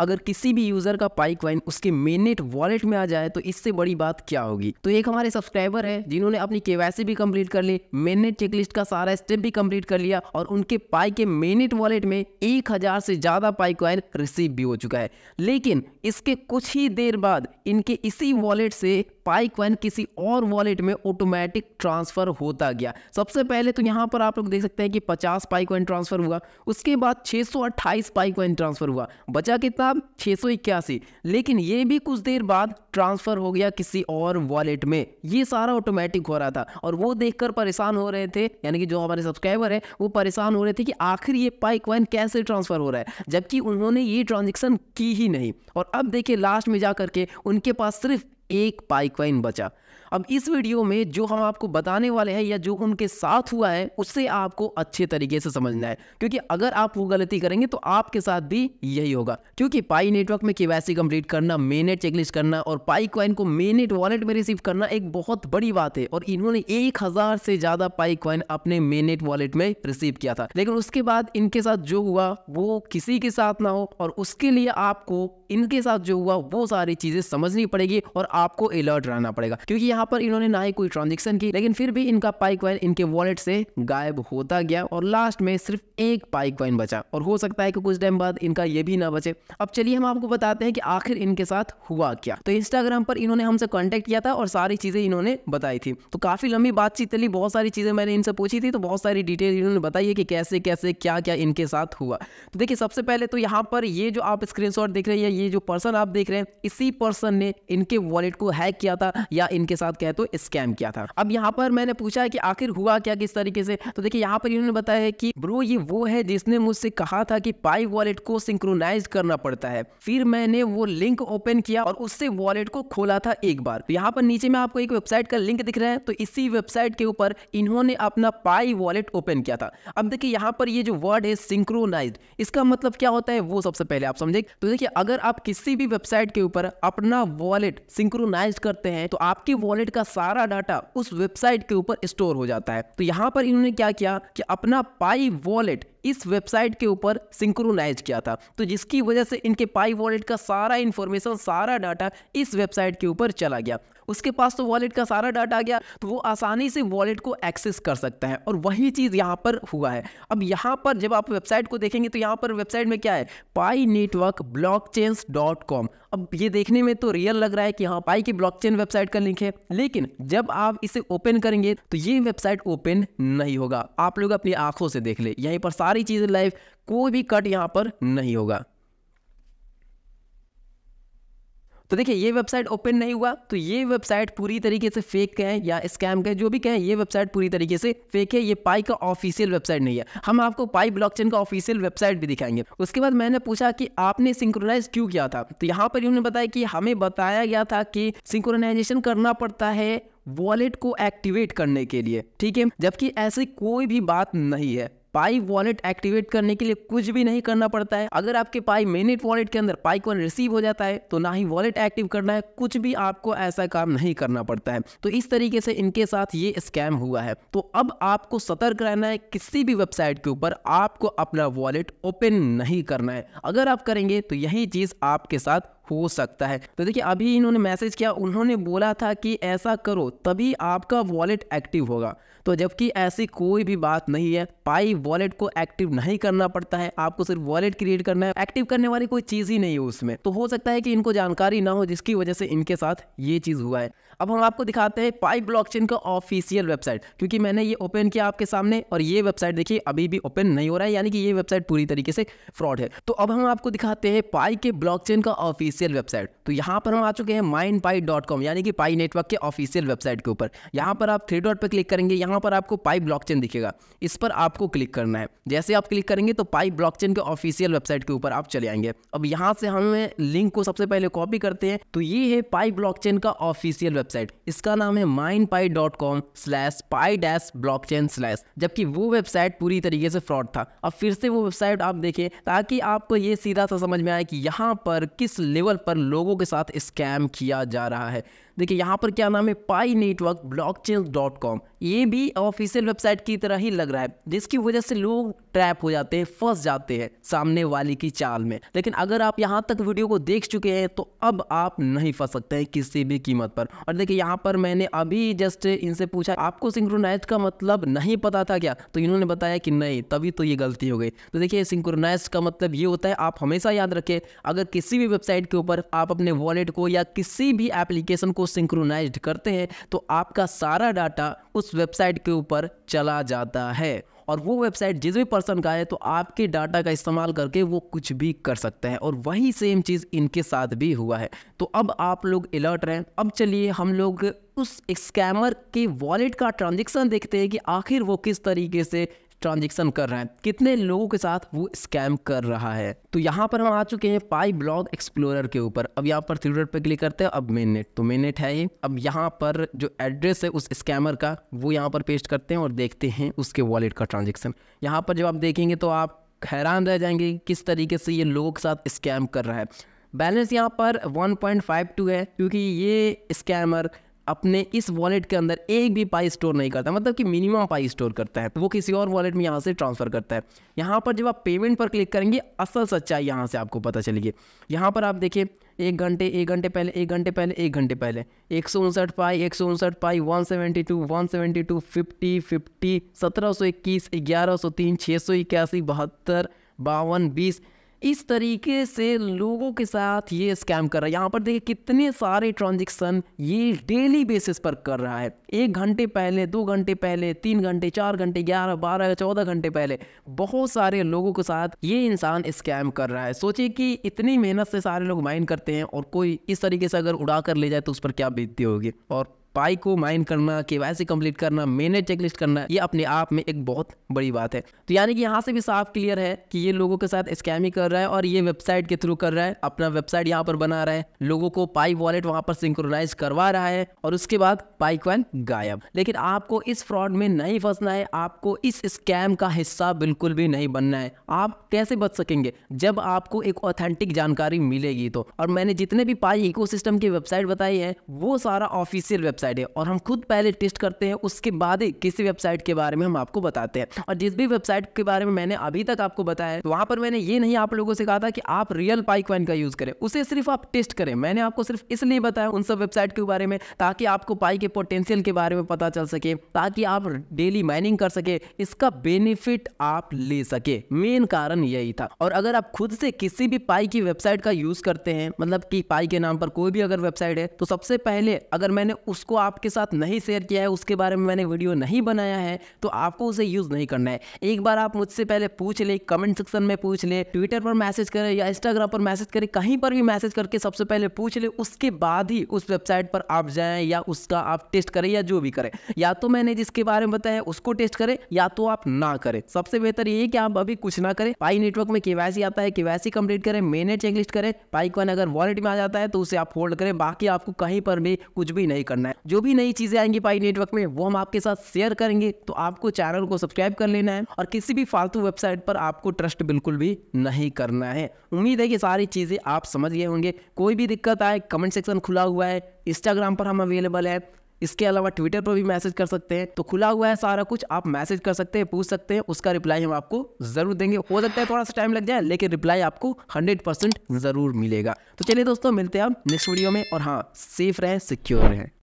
अगर किसी भी यूज़र का पाइक वाइन उसके मेननेट वॉलेट में आ जाए तो इससे बड़ी बात क्या होगी तो एक हमारे सब्सक्राइबर है जिन्होंने अपनी केवाईसी भी कंप्लीट कर ली मेननेट चेकलिस्ट का सारा स्टेप भी कंप्लीट कर लिया और उनके पाई के मेननेट वॉलेट में एक हजार से ज़्यादा पाइक वाइन रिसीव भी हो चुका है लेकिन इसके कुछ ही देर बाद इनके इसी वॉलेट से पाइक वाइन किसी और वॉलेट में ऑटोमेटिक ट्रांसफ़र होता गया सबसे पहले तो यहां पर आप लोग देख सकते हैं कि 50 पाइक वाइन ट्रांसफ़र हुआ उसके बाद 628 पाइक वाइन ट्रांसफ़र हुआ बचा कितना था छः लेकिन ये भी कुछ देर बाद ट्रांसफ़र हो गया किसी और वॉलेट में ये सारा ऑटोमेटिक हो रहा था और वो देखकर परेशान हो रहे थे यानी कि जो हमारे सब्सक्राइबर हैं वो परेशान हो रहे थे कि आखिर ये वाइन कैसे ट्रांसफ़र हो रहा है जबकि उन्होंने ये ट्रांजेक्शन की ही नहीं और अब देखिए लास्ट में जा करके उनके पास सिर्फ एक पाइपलाइन बचा अब इस वीडियो में जो हम आपको बताने वाले हैं या जो उनके साथ हुआ है उससे आपको अच्छे तरीके से समझना है क्योंकि अगर आप वो गलती करेंगे तो आपके साथ भी यही होगा क्योंकि पाई नेटवर्क में केवासी कंप्लीट करना मेनेट चेकलिस्ट करना और पाई क्वाइन को मेनेट वॉलेट में रिसीव करना एक बहुत बड़ी बात है और इन्होंने एक से ज्यादा पाई क्वाइन अपने मेनेट वॉलेट में रिसीव किया था लेकिन उसके बाद इनके साथ जो हुआ वो किसी के साथ ना हो और उसके लिए आपको इनके साथ जो हुआ वो सारी चीज़ें समझनी पड़ेगी और आपको अलर्ट रहना पड़ेगा क्योंकि यहाँ पर इन्होंने ना ही कोई ट्रांजेक्शन की लेकिन फिर भी इनका पाइक वाइन इनके वॉलेट से गायब होता गया और लास्ट में सिर्फ एक पाइक वाइन बचा और हो सकता है कि कुछ टाइम बाद इनका ये भी ना बचे अब चलिए हम आपको बताते हैं कि आखिर इनके साथ हुआ क्या तो इंस्टाग्राम पर इन्होंने हमसे कॉन्टेक्ट किया था और सारी चीज़ें इन्होंने बताई थी तो काफ़ी लंबी बातचीत चली बहुत सारी चीज़ें मैंने इनसे पूछी थी तो बहुत सारी डिटेल इन्होंने बताई है कि कैसे कैसे क्या क्या इनके साथ हुआ तो देखिए सबसे पहले तो यहाँ पर ये जो आप स्क्रीन देख रहे हैं ये जो पर्सन आप देख रहे हैं इसी पर्सन ने इनके वॉलेट को हैक किया था या इनके साथ कहे तो स्कैम किया था अब यहाँ पर मैंने पूछा है कि आखिर हुआ क्या किस तरीके से तो देखिए यहाँ पर इन्होंने बताया है कि ब्रो ये वो है जिसने मुझसे कहा था कि पाई वॉलेट को सिंक्रोनाइज करना पड़ता है फिर मैंने वो लिंक ओपन किया और उससे वॉलेट को खोला था एक बार तो यहाँ पर नीचे में आपको एक वेबसाइट का लिंक दिख रहा है तो इसी वेबसाइट के ऊपर इन्होंने अपना पाई वॉलेट ओपन किया था अब देखिए यहाँ पर ये जो वर्ड है सिंक्रोनाइज इसका मतलब क्या होता है वो सबसे पहले आप समझे तो देखिए अगर आप किसी भी वेबसाइट के ऊपर अपना वॉलेट सिंक्रोनाइज करते हैं तो आपके वॉलेट का सारा डाटा उस वेबसाइट के ऊपर स्टोर हो जाता है तो यहाँ पर इन्होंने क्या किया कि अपना पाई वॉलेट इस वेबसाइट के ऊपर सिंक्रोनाइज किया था तो जिसकी वजह से इनके पाई वॉलेट का सारा इन्फॉर्मेशन सारा डाटा इस वेबसाइट के ऊपर चला गया उसके पास तो वॉलेट का सारा डाटा आ गया तो वो आसानी से वॉलेट को एक्सेस कर सकता है और वही चीज़ यहाँ पर हुआ है अब यहाँ पर जब आप वेबसाइट को देखेंगे तो यहाँ पर वेबसाइट में क्या है पाई नेटवर्क ब्लॉक अब ये देखने में तो रियल लग रहा है कि हाँ पाई की ब्लॉकचेन वेबसाइट का लिंक है लेकिन जब आप इसे ओपन करेंगे तो ये वेबसाइट ओपन नहीं होगा आप लोग अपनी आंखों से देख ले यहीं पर सारी चीज़ें लाइव कोई भी कट यहाँ पर नहीं होगा तो देखिए ये वेबसाइट ओपन नहीं हुआ तो ये वेबसाइट पूरी तरीके से फेक कहें या स्कैम कहें जो भी कहें ये वेबसाइट पूरी तरीके से फेक है ये पाई का ऑफिशियल वेबसाइट नहीं है हम आपको पाई ब्लॉकचेन का ऑफिशियल वेबसाइट भी दिखाएंगे उसके बाद मैंने पूछा कि आपने सिंक्रोनाइज क्यों किया था तो यहाँ पर उन्होंने बताया कि हमें बताया गया था कि सिंक्रोनाइजेशन करना पड़ता है वॉलेट को एक्टिवेट करने के लिए ठीक है जबकि ऐसी कोई भी बात नहीं है पाई वॉलेट एक्टिवेट करने के लिए कुछ भी नहीं करना पड़ता है अगर आपके पाई मिनिट वॉलेट के अंदर पाई कॉइन रिसीव हो जाता है तो ना ही वॉलेट एक्टिव करना है कुछ भी आपको ऐसा काम नहीं करना पड़ता है तो इस तरीके से इनके साथ ये स्कैम हुआ है तो अब आपको सतर्क रहना है किसी भी वेबसाइट के ऊपर आपको अपना वॉलेट ओपन नहीं करना है अगर आप करेंगे तो यही चीज आपके साथ हो सकता है तो देखिए अभी इन्होंने मैसेज किया उन्होंने बोला था कि ऐसा करो तभी आपका वॉलेट एक्टिव होगा तो जबकि ऐसी कोई भी बात नहीं है पाई वॉलेट को एक्टिव नहीं करना पड़ता है आपको सिर्फ वॉलेट क्रिएट करना है एक्टिव करने वाली कोई चीज़ ही नहीं है उसमें तो हो सकता है कि इनको जानकारी ना हो जिसकी वजह से इनके साथ ये चीज़ हुआ है अब हम आपको दिखाते हैं पाई ब्लॉकचेन का ऑफिशियल वेबसाइट क्योंकि मैंने ये ओपन किया आपके सामने और ये वेबसाइट देखिए अभी भी ओपन नहीं हो रहा है यानी कि ये वेबसाइट पूरी तरीके से फ्रॉड है तो अब हम आपको दिखाते हैं पाई के ब्लॉकचेन का ऑफिशियल वेबसाइट तो यहाँ पर हम आ चुके हैं माइंड पाई डॉट कॉम यानी कि पाई नेटवर्क के ऑफिशियल वेबसाइट के ऊपर यहाँ पर आप थ्री डॉट पर क्लिक करेंगे यहाँ पर आपको पाई ब्लॉकचेन दिखेगा इस पर आपको क्लिक करना है जैसे आप क्लिक करेंगे तो पाई ब्लॉकचेन के ऑफिशियल वेबसाइट के ऊपर आप चले आएंगे अब यहाँ से हमें लिंक को सबसे पहले कॉपी करते हैं तो ये है पाई ब्लॉकचेन का ऑफिशियल वेबसाइट वेबसाइट इसका नाम है mine pi dot com slash pi dash blockchain slash जबकि वो वेबसाइट पूरी तरीके से फ्रॉड था अब फिर से वो वेबसाइट आप देखें ताकि आपको ये सीधा सा समझ में आए कि यहाँ पर किस लेवल पर लोगों के साथ स्कैम किया जा रहा है देखिए यहाँ पर क्या नाम है Pi network blockchain dot com ये भी ऑफिशियल वेबसाइट की तरह ही लग रहा है जिसकी वजह से लोग ट्रैप हो जाते हैं फंस जाते हैं सामने वाले की चाल में लेकिन अगर आप यहाँ तक वीडियो को देख चुके हैं तो अब आप नहीं फंस सकते हैं किसी भी कीमत पर और देखिए यहाँ पर मैंने अभी जस्ट इनसे पूछा आपको सिंक्रोनाइज का मतलब नहीं पता था क्या तो इन्होंने बताया कि नहीं तभी तो ये गलती हो गई तो देखिए सिंक्रोनाइज का मतलब ये होता है आप हमेशा याद रखें अगर किसी भी वेबसाइट के ऊपर आप अपने वॉलेट को या किसी भी एप्लीकेशन को सिंक्रोनाइज्ड करते हैं तो आपका सारा डाटा उस वेबसाइट के ऊपर चला जाता है और वो वेबसाइट जिस भी पर्सन का है तो आपके डाटा का इस्तेमाल करके वो कुछ भी कर सकते हैं और वही सेम चीज़ इनके साथ भी हुआ है तो अब आप लोग अलर्ट रहें अब चलिए हम लोग उस स्कैमर के वॉलेट का ट्रांजेक्शन देखते हैं कि आखिर वो किस तरीके से ट्रांजेक्शन कर रहा है कितने लोगों के साथ वो स्कैम कर रहा है तो यहाँ पर हम आ चुके हैं पाई ब्लॉग एक्सप्लोरर के ऊपर अब यहाँ पर थ्री डॉट क्लिक करते हैं अब मेन नेट तो मेन नेट है ये अब यहाँ पर जो एड्रेस है उस स्कैमर का वो यहाँ पर पेस्ट करते हैं और देखते हैं उसके वॉलेट का ट्रांजेक्शन यहाँ पर जब आप देखेंगे तो आप हैरान रह जाएंगे किस तरीके से ये लोगों के साथ स्कैम कर रहा है बैलेंस यहाँ पर 1.52 है क्योंकि ये स्कैमर अपने इस वॉलेट के अंदर एक भी पाई स्टोर नहीं करता मतलब कि मिनिमम पाई स्टोर करता है तो वो किसी और वॉलेट में यहाँ से ट्रांसफ़र करता है यहाँ पर जब आप पेमेंट पर क्लिक करेंगे असल सच्चाई यहाँ से आपको पता चलेगी यहाँ पर आप देखिए एक घंटे एक घंटे पहले एक घंटे पहले एक घंटे पहले एक सौ उनसठ पाई एक सौ उनसठ Pi one seventy two one seventy two fifty fifty सत्रह सौ इक्कीस ग्यारह सौ तीन छः सौ इक्यासी बहत्तर बावन बीस इस तरीके से लोगों के साथ ये स्कैम कर रहा है यहाँ पर देखिए कितने सारे ट्रांजेक्शन ये डेली बेसिस पर कर रहा है एक घंटे पहले दो घंटे पहले तीन घंटे चार घंटे ग्यारह बारह चौदह घंटे पहले बहुत सारे लोगों के साथ ये इंसान स्कैम कर रहा है सोचिए कि इतनी मेहनत से सारे लोग माइन करते हैं और कोई इस तरीके से अगर उड़ा कर ले जाए तो उस पर क्या बीतती होगी और पाई को माइन करना के वाई कंप्लीट करना मैंने चेकलिस्ट करना ये अपने आप में एक बहुत बड़ी बात है तो यानी कि यहाँ से भी साफ क्लियर है कि ये लोगों के साथ स्कैम ही कर रहा है और ये वेबसाइट के थ्रू कर रहा है अपना वेबसाइट यहाँ पर बना रहा है लोगों को पाई वॉलेट वहाँ पर सिंक्रोनाइज करवा रहा है और उसके बाद पाई क्वाइन गायब लेकिन आपको इस फ्रॉड में नहीं फंसना है आपको इस स्कैम का हिस्सा बिल्कुल भी नहीं बनना है आप कैसे बच सकेंगे जब आपको एक ऑथेंटिक जानकारी मिलेगी तो और मैंने जितने भी पाई इको की वेबसाइट बताई है वो सारा ऑफिशियल वेबसाइट वेबसाइट है और हम खुद पहले टेस्ट करते हैं उसके बाद ही किसी वेबसाइट के बारे में हम आपको बताते हैं और जिस भी वेबसाइट के बारे में मैंने अभी तक आपको बताया है वहां पर मैंने ये नहीं आप लोगों से कहा था कि आप रियल पाइकवाइन का यूज़ करें उसे सिर्फ आप टेस्ट करें मैंने आपको सिर्फ इसलिए बताया उन सब वेबसाइट के बारे में ताकि आपको पाई के पोटेंशियल के बारे में पता चल सके ताकि आप डेली माइनिंग कर सके इसका बेनिफिट आप ले सके मेन कारण यही था और अगर आप खुद से किसी भी पाई की वेबसाइट का यूज़ करते हैं मतलब कि पाई के नाम पर कोई भी अगर वेबसाइट है तो सबसे पहले अगर मैंने उसको जिसको आपके साथ नहीं शेयर किया है उसके बारे में मैंने वीडियो नहीं बनाया है तो आपको उसे यूज़ नहीं करना है एक बार आप मुझसे पहले पूछ ले कमेंट सेक्शन में पूछ ले ट्विटर पर मैसेज करें या इंस्टाग्राम पर मैसेज करें कहीं पर भी मैसेज करके सबसे पहले पूछ ले उसके बाद ही उस वेबसाइट पर आप जाएँ या उसका आप टेस्ट करें या जो भी करें या तो मैंने जिसके बारे में बताया उसको टेस्ट करें या तो आप ना करें सबसे बेहतर ये है कि आप अभी कुछ ना करें पाई नेटवर्क में केवासी आता है केवासी कंप्लीट करें मैंने चेकलिस्ट करें पाई कॉइन अगर वॉलेट में आ जाता है तो उसे आप होल्ड करें बाकी आपको कहीं पर भी कुछ भी नहीं करना है जो भी नई चीज़ें आएंगी पाई नेटवर्क में वो हम आपके साथ शेयर करेंगे तो आपको चैनल को सब्सक्राइब कर लेना है और किसी भी फालतू वेबसाइट पर आपको ट्रस्ट बिल्कुल भी नहीं करना है उम्मीद है कि सारी चीज़ें आप समझ गए होंगे कोई भी दिक्कत आए कमेंट सेक्शन खुला हुआ है इंस्टाग्राम पर हम अवेलेबल है इसके अलावा ट्विटर पर भी मैसेज कर सकते हैं तो खुला हुआ है सारा कुछ आप मैसेज कर सकते हैं पूछ सकते हैं उसका रिप्लाई हम आपको जरूर देंगे हो सकता है थोड़ा सा टाइम लग जाए लेकिन रिप्लाई आपको 100 परसेंट जरूर मिलेगा तो चलिए दोस्तों मिलते हैं आप नेक्स्ट वीडियो में और हाँ सेफ रहें सिक्योर रहें